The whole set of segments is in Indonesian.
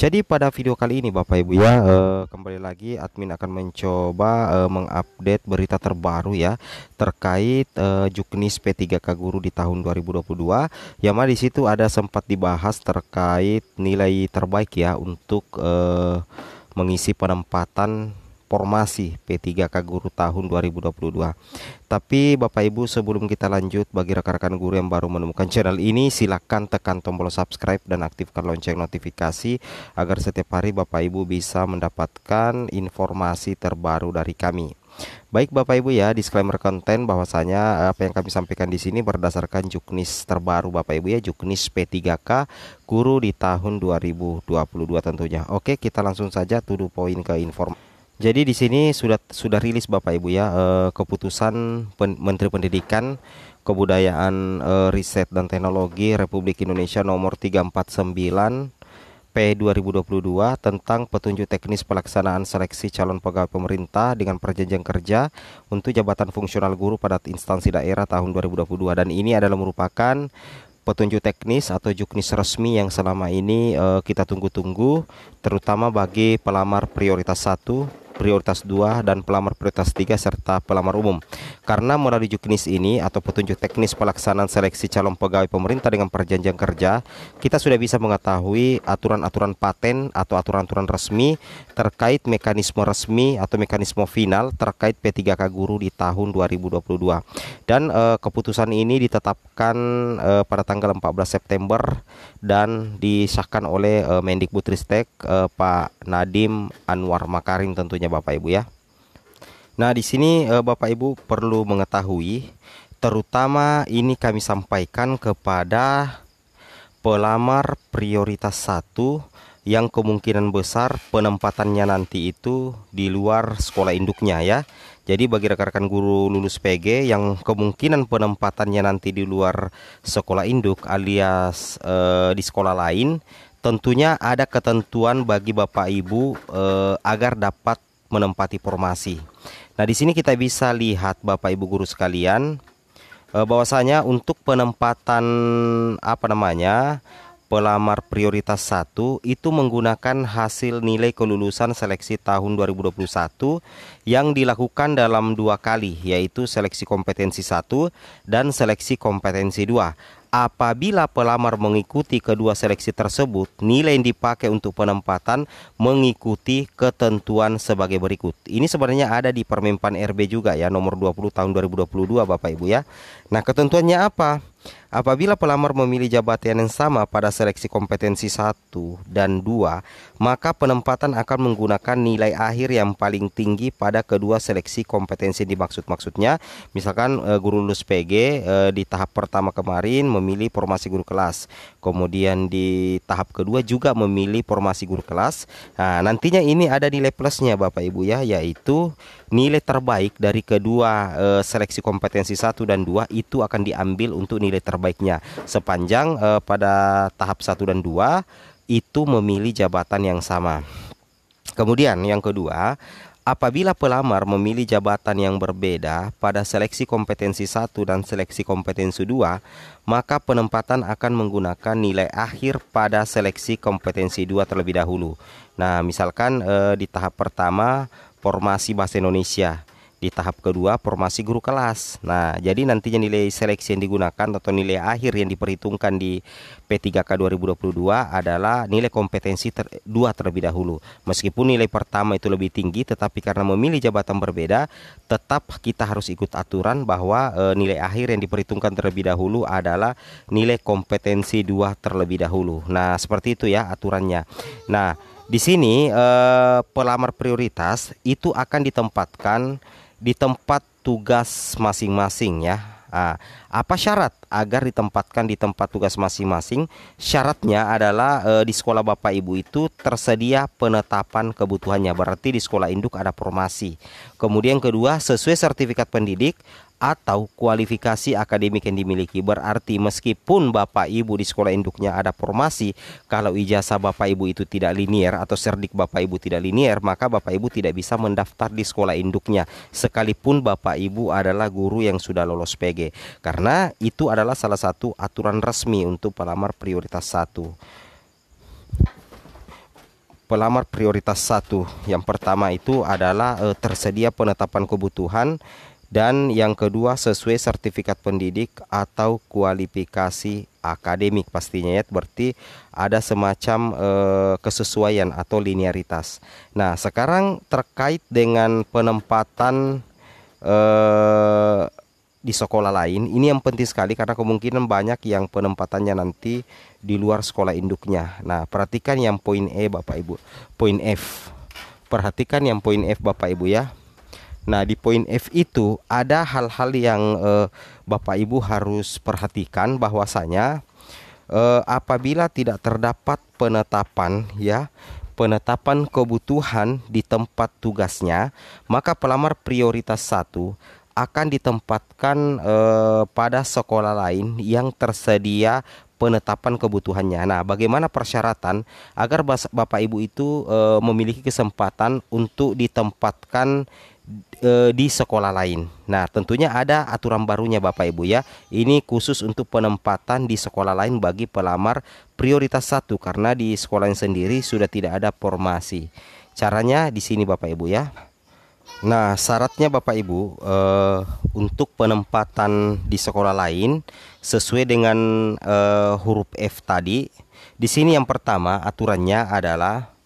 jadi pada video kali ini Bapak Ibu ya, ya eh, kembali lagi admin akan mencoba eh, mengupdate berita terbaru ya terkait eh, Juknis P3K Guru di tahun 2022 yang mana di situ ada sempat dibahas terkait nilai terbaik ya untuk eh, mengisi penempatan formasi P3K Guru tahun 2022. Tapi Bapak Ibu sebelum kita lanjut bagi rekan-rekan guru yang baru menemukan channel ini silahkan tekan tombol subscribe dan aktifkan lonceng notifikasi agar setiap hari Bapak Ibu bisa mendapatkan informasi terbaru dari kami. Baik Bapak Ibu ya, disclaimer konten bahwasanya eh, apa yang kami sampaikan di sini berdasarkan juknis terbaru Bapak Ibu ya, juknis P3K guru di tahun 2022 tentunya. Oke, kita langsung saja tuduh poin ke informasi jadi di sini sudah sudah rilis Bapak Ibu ya eh, keputusan Pen Menteri Pendidikan Kebudayaan eh, Riset dan Teknologi Republik Indonesia nomor 349 P 2022 tentang petunjuk teknis pelaksanaan seleksi calon pegawai pemerintah dengan perjanjian kerja untuk jabatan fungsional guru pada instansi daerah tahun 2022 dan ini adalah merupakan petunjuk teknis atau juknis resmi yang selama ini uh, kita tunggu-tunggu terutama bagi pelamar prioritas 1, prioritas 2 dan pelamar prioritas 3 serta pelamar umum. Karena melalui juknis ini atau petunjuk teknis pelaksanaan seleksi calon pegawai pemerintah dengan perjanjian kerja, kita sudah bisa mengetahui aturan-aturan paten atau aturan-aturan resmi terkait mekanisme resmi atau mekanisme final terkait P3K guru di tahun 2022. Dan e, keputusan ini ditetapkan e, pada tanggal 14 September dan disahkan oleh eh, Mendikbudristek eh, Pak Nadim Anwar Makarim tentunya Bapak Ibu ya. Nah, di sini eh, Bapak Ibu perlu mengetahui terutama ini kami sampaikan kepada pelamar prioritas 1 yang kemungkinan besar penempatannya nanti itu di luar sekolah induknya ya. Jadi bagi rekan-rekan guru lulus PG yang kemungkinan penempatannya nanti di luar sekolah induk alias e, di sekolah lain, tentunya ada ketentuan bagi Bapak Ibu eh, agar dapat menempati formasi. Nah, di sini kita bisa lihat Bapak Ibu guru sekalian eh, bahwasanya untuk penempatan apa namanya? pelamar prioritas 1 itu menggunakan hasil nilai kelulusan seleksi tahun 2021 yang dilakukan dalam dua kali yaitu seleksi kompetensi 1 dan seleksi kompetensi 2 Apabila pelamar mengikuti kedua seleksi tersebut, nilai yang dipakai untuk penempatan mengikuti ketentuan sebagai berikut. Ini sebenarnya ada di Permenpan RB juga ya, nomor 20 tahun 2022 Bapak Ibu ya. Nah, ketentuannya apa? Apabila pelamar memilih jabatan yang sama pada seleksi kompetensi 1 dan 2, maka penempatan akan menggunakan nilai akhir yang paling tinggi pada kedua seleksi kompetensi dimaksud. Maksudnya, misalkan eh, guru lulus PG eh, di tahap pertama kemarin memilih formasi guru kelas, kemudian di tahap kedua juga memilih formasi guru kelas. Nah, nantinya ini ada nilai plusnya Bapak Ibu ya, yaitu nilai terbaik dari kedua eh, seleksi kompetensi 1 dan 2 itu akan diambil untuk nilai nilai terbaiknya sepanjang uh, pada tahap 1 dan 2 itu memilih jabatan yang sama. Kemudian yang kedua, Apabila pelamar memilih jabatan yang berbeda pada seleksi kompetensi 1 dan seleksi kompetensi 2, maka penempatan akan menggunakan nilai akhir pada seleksi kompetensi 2 terlebih dahulu. Nah, misalkan eh, di tahap pertama formasi bahasa Indonesia di tahap kedua formasi guru kelas. Nah, jadi nantinya nilai seleksi yang digunakan atau nilai akhir yang diperhitungkan di P3K 2022 adalah nilai kompetensi ter dua terlebih dahulu. Meskipun nilai pertama itu lebih tinggi, tetapi karena memilih jabatan berbeda, tetap kita harus ikut aturan bahwa e, nilai akhir yang diperhitungkan terlebih dahulu adalah nilai kompetensi dua terlebih dahulu. Nah, seperti itu ya aturannya. Nah, di sini e, pelamar prioritas itu akan ditempatkan di tempat tugas masing-masing ya. Nah, apa syarat agar ditempatkan di tempat tugas masing-masing? Syaratnya adalah e, di sekolah Bapak Ibu itu tersedia penetapan kebutuhannya. Berarti di sekolah induk ada formasi. Kemudian kedua, sesuai sertifikat pendidik atau kualifikasi akademik yang dimiliki. Berarti meskipun Bapak Ibu di sekolah induknya ada formasi, kalau ijazah Bapak Ibu itu tidak linier atau serdik Bapak Ibu tidak linier, maka Bapak Ibu tidak bisa mendaftar di sekolah induknya sekalipun Bapak Ibu adalah guru yang sudah lolos PG. Karena itu adalah salah satu aturan resmi untuk pelamar prioritas satu pelamar prioritas satu. Yang pertama itu adalah e, tersedia penetapan kebutuhan dan yang kedua sesuai sertifikat pendidik atau kualifikasi akademik pastinya ya berarti ada semacam e, kesesuaian atau linearitas. Nah, sekarang terkait dengan penempatan e, di sekolah lain, ini yang penting sekali karena kemungkinan banyak yang penempatannya nanti di luar sekolah induknya. Nah, perhatikan yang poin E Bapak Ibu, poin F. Perhatikan yang poin F Bapak Ibu ya Nah, di poin F itu ada hal-hal yang eh, Bapak Ibu harus perhatikan bahwasanya eh, apabila tidak terdapat penetapan ya penetapan kebutuhan di tempat tugasnya, maka pelamar prioritas satu akan ditempatkan eh, pada sekolah lain yang tersedia penetapan kebutuhannya. Nah, bagaimana persyaratan agar Bapak Ibu itu e, memiliki kesempatan untuk ditempatkan E, di sekolah lain. Nah, tentunya ada aturan barunya Bapak Ibu ya. Ini khusus untuk penempatan di sekolah lain bagi pelamar prioritas satu karena di sekolah sendiri sudah tidak ada formasi. Caranya di sini Bapak Ibu ya. Nah, syaratnya Bapak Ibu eh, untuk penempatan di sekolah lain sesuai dengan eh, huruf F tadi. Di sini yang pertama aturannya adalah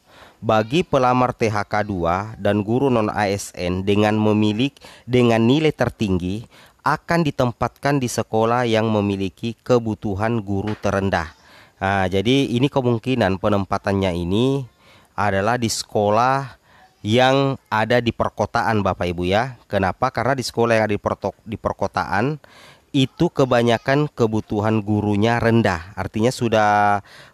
bagi pelamar THK 2 dan guru non ASN dengan memiliki dengan nilai tertinggi akan ditempatkan di sekolah yang memiliki kebutuhan guru terendah. Nah, jadi ini kemungkinan penempatannya ini adalah di sekolah yang ada di perkotaan Bapak Ibu ya. Kenapa? Karena di sekolah yang ada di, pertok, di perkotaan itu kebanyakan kebutuhan gurunya rendah. Artinya sudah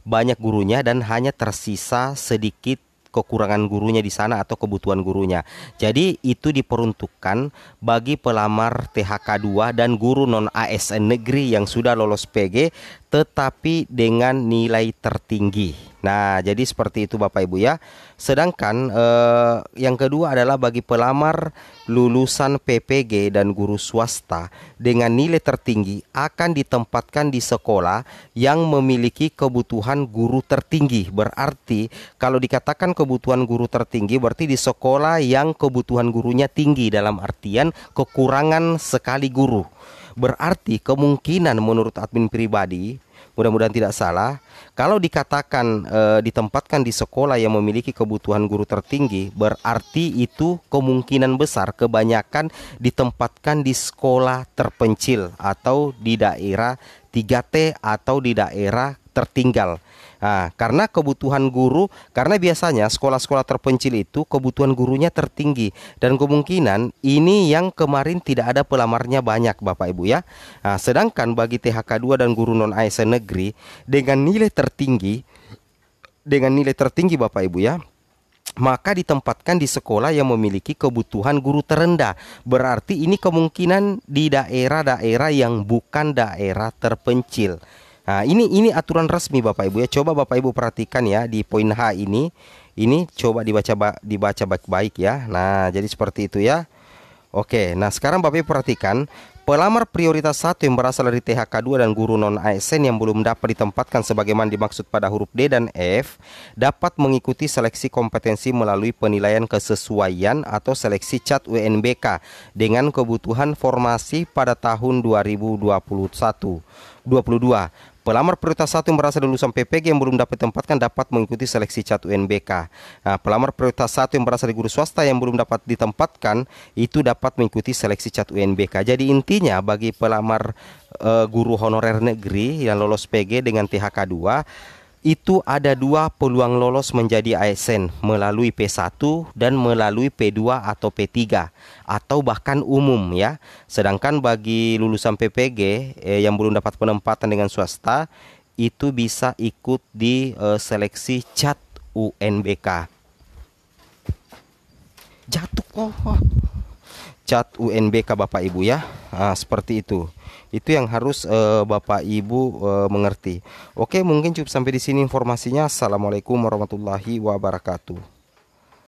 banyak gurunya dan hanya tersisa sedikit kekurangan gurunya di sana atau kebutuhan gurunya. Jadi itu diperuntukkan bagi pelamar THK 2 dan guru non ASN negeri yang sudah lolos PG tetapi dengan nilai tertinggi. Nah, jadi seperti itu Bapak Ibu ya. Sedangkan eh, yang kedua adalah bagi pelamar lulusan PPG dan guru swasta dengan nilai tertinggi akan ditempatkan di sekolah yang memiliki kebutuhan guru tertinggi. Berarti kalau dikatakan kebutuhan guru tertinggi berarti di sekolah yang kebutuhan gurunya tinggi dalam artian kekurangan sekali guru. Berarti kemungkinan menurut admin pribadi, mudah-mudahan tidak salah, kalau dikatakan e, ditempatkan di sekolah yang memiliki kebutuhan guru tertinggi, berarti itu kemungkinan besar kebanyakan ditempatkan di sekolah terpencil atau di daerah 3T atau di daerah tertinggal Nah, karena kebutuhan guru, karena biasanya sekolah-sekolah terpencil itu kebutuhan gurunya tertinggi dan kemungkinan ini yang kemarin tidak ada pelamarnya banyak Bapak Ibu ya. Nah, sedangkan bagi THK 2 dan guru non ASN negeri dengan nilai tertinggi dengan nilai tertinggi Bapak Ibu ya, maka ditempatkan di sekolah yang memiliki kebutuhan guru terendah. Berarti ini kemungkinan di daerah-daerah yang bukan daerah terpencil. Nah, ini ini aturan resmi Bapak Ibu ya. Coba Bapak Ibu perhatikan ya di poin H ini. Ini coba dibaca dibaca baik-baik ya. Nah, jadi seperti itu ya. Oke, nah sekarang Bapak Ibu perhatikan Pelamar prioritas satu yang berasal dari THK2 dan guru non-ASN yang belum dapat ditempatkan sebagaimana dimaksud pada huruf D dan F dapat mengikuti seleksi kompetensi melalui penilaian kesesuaian atau seleksi CAT UNBK dengan kebutuhan formasi pada tahun 2021. 2022. Pelamar prioritas 1 merasa lulusan PPG yang belum dapat ditempatkan dapat mengikuti seleksi CAT UNBK. Nah, pelamar prioritas 1 yang berasal dari guru swasta yang belum dapat ditempatkan itu dapat mengikuti seleksi CAT UNBK. Jadi intinya bagi pelamar uh, guru honorer negeri yang lolos PG dengan THK 2 itu ada dua peluang lolos menjadi ASN melalui P1 dan melalui P2 atau P3 atau bahkan umum ya. Sedangkan bagi lulusan PPG eh, yang belum dapat penempatan dengan swasta itu bisa ikut di eh, seleksi CAT UNBK. Jatuh kok oh cat UNBK Bapak Ibu ya nah, seperti itu itu yang harus uh, Bapak Ibu uh, mengerti Oke mungkin cukup sampai di sini informasinya Assalamualaikum warahmatullahi wabarakatuh